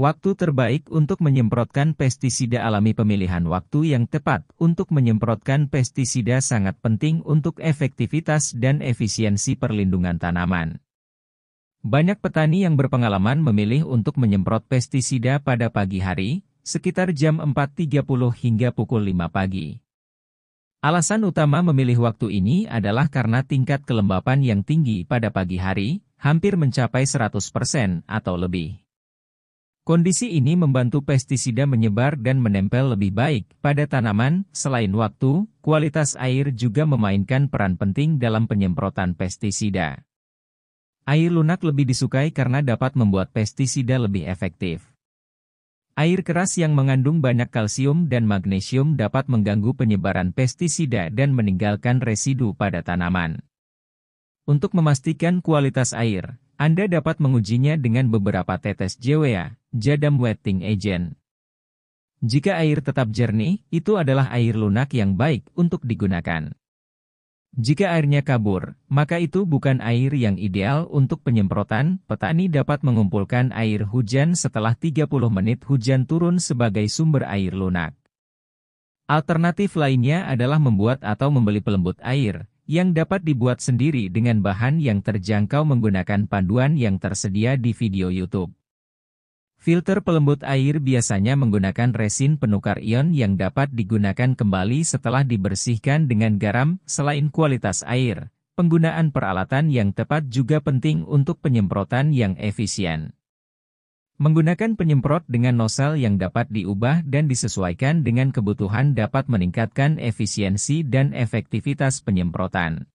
Waktu terbaik untuk menyemprotkan pestisida alami pemilihan waktu yang tepat untuk menyemprotkan pestisida sangat penting untuk efektivitas dan efisiensi perlindungan tanaman. Banyak petani yang berpengalaman memilih untuk menyemprot pestisida pada pagi hari, sekitar jam 4.30 hingga pukul 5 pagi. Alasan utama memilih waktu ini adalah karena tingkat kelembapan yang tinggi pada pagi hari, hampir mencapai 100% atau lebih. Kondisi ini membantu pestisida menyebar dan menempel lebih baik pada tanaman, selain waktu, kualitas air juga memainkan peran penting dalam penyemprotan pestisida. Air lunak lebih disukai karena dapat membuat pestisida lebih efektif. Air keras yang mengandung banyak kalsium dan magnesium dapat mengganggu penyebaran pestisida dan meninggalkan residu pada tanaman. Untuk memastikan kualitas air, Anda dapat mengujinya dengan beberapa tetes jewea Jadam Wetting Agent. Jika air tetap jernih, itu adalah air lunak yang baik untuk digunakan. Jika airnya kabur, maka itu bukan air yang ideal untuk penyemprotan. Petani dapat mengumpulkan air hujan setelah 30 menit hujan turun sebagai sumber air lunak. Alternatif lainnya adalah membuat atau membeli pelembut air, yang dapat dibuat sendiri dengan bahan yang terjangkau menggunakan panduan yang tersedia di video YouTube. Filter pelembut air biasanya menggunakan resin penukar ion yang dapat digunakan kembali setelah dibersihkan dengan garam. Selain kualitas air, penggunaan peralatan yang tepat juga penting untuk penyemprotan yang efisien. Menggunakan penyemprot dengan nosel yang dapat diubah dan disesuaikan dengan kebutuhan dapat meningkatkan efisiensi dan efektivitas penyemprotan.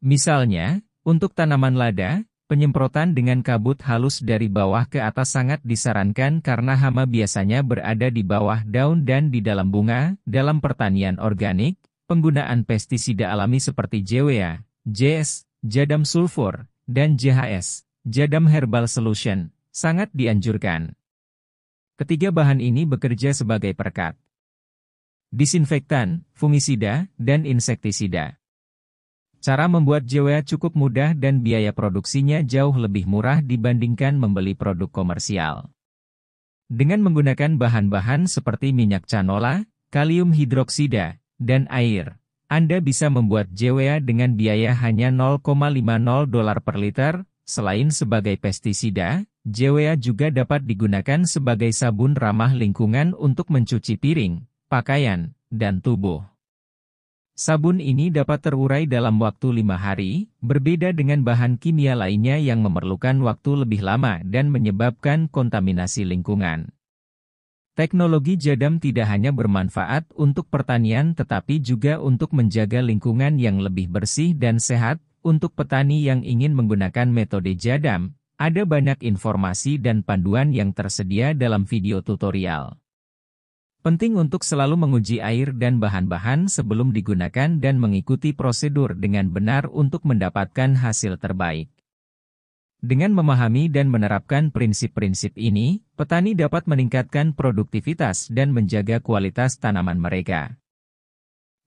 Misalnya, untuk tanaman lada, Penyemprotan dengan kabut halus dari bawah ke atas sangat disarankan karena hama biasanya berada di bawah daun dan di dalam bunga. Dalam pertanian organik, penggunaan pestisida alami seperti JWA, JS, Jadam Sulfur, dan JHS, Jadam Herbal Solution, sangat dianjurkan. Ketiga bahan ini bekerja sebagai perkat, Disinfektan, fungisida, dan insektisida. Cara membuat jewean cukup mudah dan biaya produksinya jauh lebih murah dibandingkan membeli produk komersial. Dengan menggunakan bahan-bahan seperti minyak canola, kalium hidroksida, dan air, Anda bisa membuat jewean dengan biaya hanya 0,50 dolar per liter. Selain sebagai pestisida, jewean juga dapat digunakan sebagai sabun ramah lingkungan untuk mencuci piring, pakaian, dan tubuh. Sabun ini dapat terurai dalam waktu lima hari, berbeda dengan bahan kimia lainnya yang memerlukan waktu lebih lama dan menyebabkan kontaminasi lingkungan. Teknologi jadam tidak hanya bermanfaat untuk pertanian tetapi juga untuk menjaga lingkungan yang lebih bersih dan sehat. Untuk petani yang ingin menggunakan metode jadam, ada banyak informasi dan panduan yang tersedia dalam video tutorial. Penting untuk selalu menguji air dan bahan-bahan sebelum digunakan dan mengikuti prosedur dengan benar untuk mendapatkan hasil terbaik. Dengan memahami dan menerapkan prinsip-prinsip ini, petani dapat meningkatkan produktivitas dan menjaga kualitas tanaman mereka.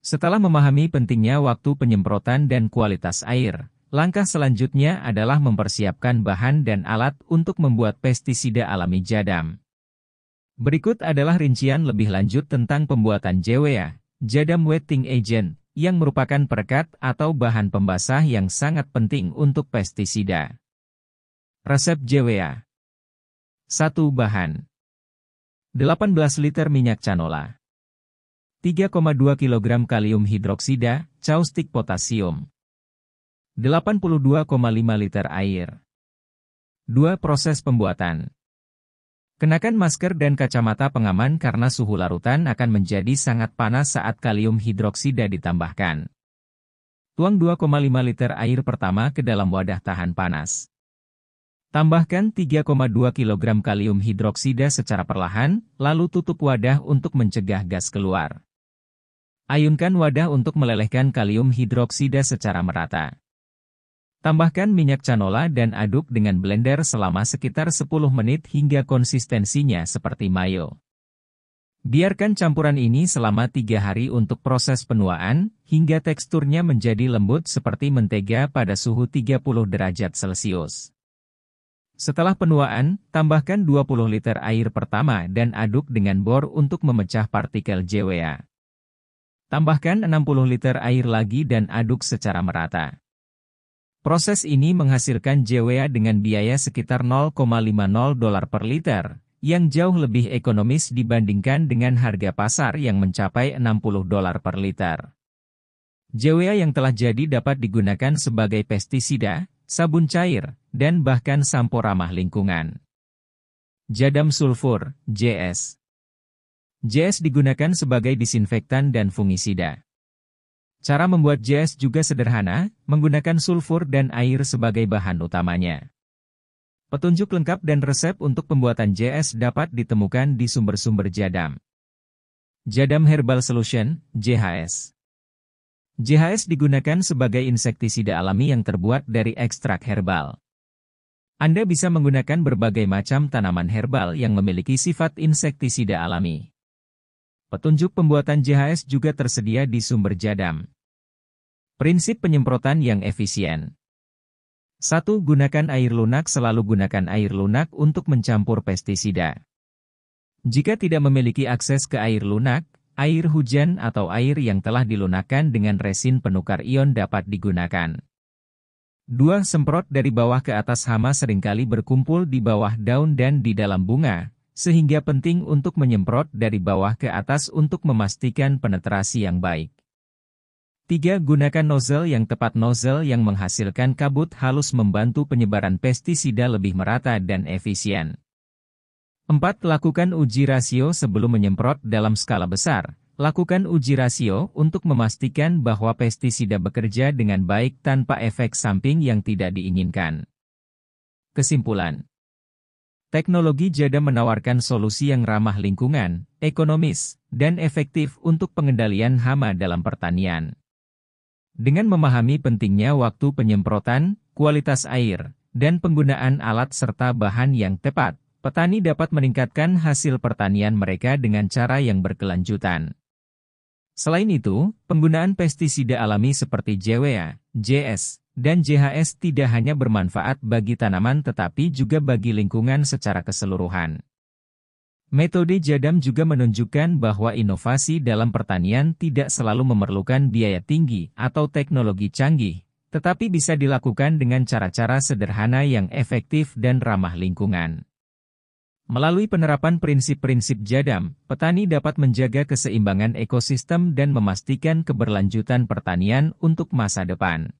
Setelah memahami pentingnya waktu penyemprotan dan kualitas air, langkah selanjutnya adalah mempersiapkan bahan dan alat untuk membuat pestisida alami jadam. Berikut adalah rincian lebih lanjut tentang pembuatan JWA, Jadam Wetting Agent, yang merupakan perekat atau bahan pembasah yang sangat penting untuk pestisida. Resep JWA 1. Bahan 18 liter minyak canola 3,2 kg kalium hidroksida, caustik potasium 82,5 liter air 2. Proses pembuatan Kenakan masker dan kacamata pengaman karena suhu larutan akan menjadi sangat panas saat kalium hidroksida ditambahkan. Tuang 2,5 liter air pertama ke dalam wadah tahan panas. Tambahkan 3,2 kg kalium hidroksida secara perlahan, lalu tutup wadah untuk mencegah gas keluar. Ayunkan wadah untuk melelehkan kalium hidroksida secara merata. Tambahkan minyak canola dan aduk dengan blender selama sekitar 10 menit hingga konsistensinya seperti mayo. Biarkan campuran ini selama 3 hari untuk proses penuaan, hingga teksturnya menjadi lembut seperti mentega pada suhu 30 derajat Celcius. Setelah penuaan, tambahkan 20 liter air pertama dan aduk dengan bor untuk memecah partikel JWA. Tambahkan 60 liter air lagi dan aduk secara merata. Proses ini menghasilkan JWA dengan biaya sekitar 0,50 dolar per liter, yang jauh lebih ekonomis dibandingkan dengan harga pasar yang mencapai 60 dolar per liter. JWA yang telah jadi dapat digunakan sebagai pestisida, sabun cair, dan bahkan sampo ramah lingkungan. Jadam sulfur, JS JS digunakan sebagai disinfektan dan fungisida. Cara membuat jazz juga sederhana, menggunakan sulfur dan air sebagai bahan utamanya. Petunjuk lengkap dan resep untuk pembuatan JS dapat ditemukan di sumber-sumber Jadam. Jadam Herbal Solution, JHS. JHS digunakan sebagai insektisida alami yang terbuat dari ekstrak herbal. Anda bisa menggunakan berbagai macam tanaman herbal yang memiliki sifat insektisida alami. Petunjuk pembuatan JHS juga tersedia di sumber Jadam. Prinsip penyemprotan yang efisien 1. Gunakan air lunak Selalu gunakan air lunak untuk mencampur pestisida. Jika tidak memiliki akses ke air lunak, air hujan atau air yang telah dilunakan dengan resin penukar ion dapat digunakan. 2. Semprot dari bawah ke atas hama seringkali berkumpul di bawah daun dan di dalam bunga, sehingga penting untuk menyemprot dari bawah ke atas untuk memastikan penetrasi yang baik. 3. Gunakan nozzle yang tepat Nozzle yang menghasilkan kabut halus membantu penyebaran pestisida lebih merata dan efisien. 4. Lakukan uji rasio sebelum menyemprot dalam skala besar. Lakukan uji rasio untuk memastikan bahwa pestisida bekerja dengan baik tanpa efek samping yang tidak diinginkan. Kesimpulan Teknologi JADA menawarkan solusi yang ramah lingkungan, ekonomis, dan efektif untuk pengendalian hama dalam pertanian. Dengan memahami pentingnya waktu penyemprotan, kualitas air, dan penggunaan alat serta bahan yang tepat, petani dapat meningkatkan hasil pertanian mereka dengan cara yang berkelanjutan. Selain itu, penggunaan pestisida alami seperti JWA, JS, dan JHS tidak hanya bermanfaat bagi tanaman tetapi juga bagi lingkungan secara keseluruhan. Metode Jadam juga menunjukkan bahwa inovasi dalam pertanian tidak selalu memerlukan biaya tinggi atau teknologi canggih, tetapi bisa dilakukan dengan cara-cara sederhana yang efektif dan ramah lingkungan. Melalui penerapan prinsip-prinsip jadam, petani dapat menjaga keseimbangan ekosistem dan memastikan keberlanjutan pertanian untuk masa depan.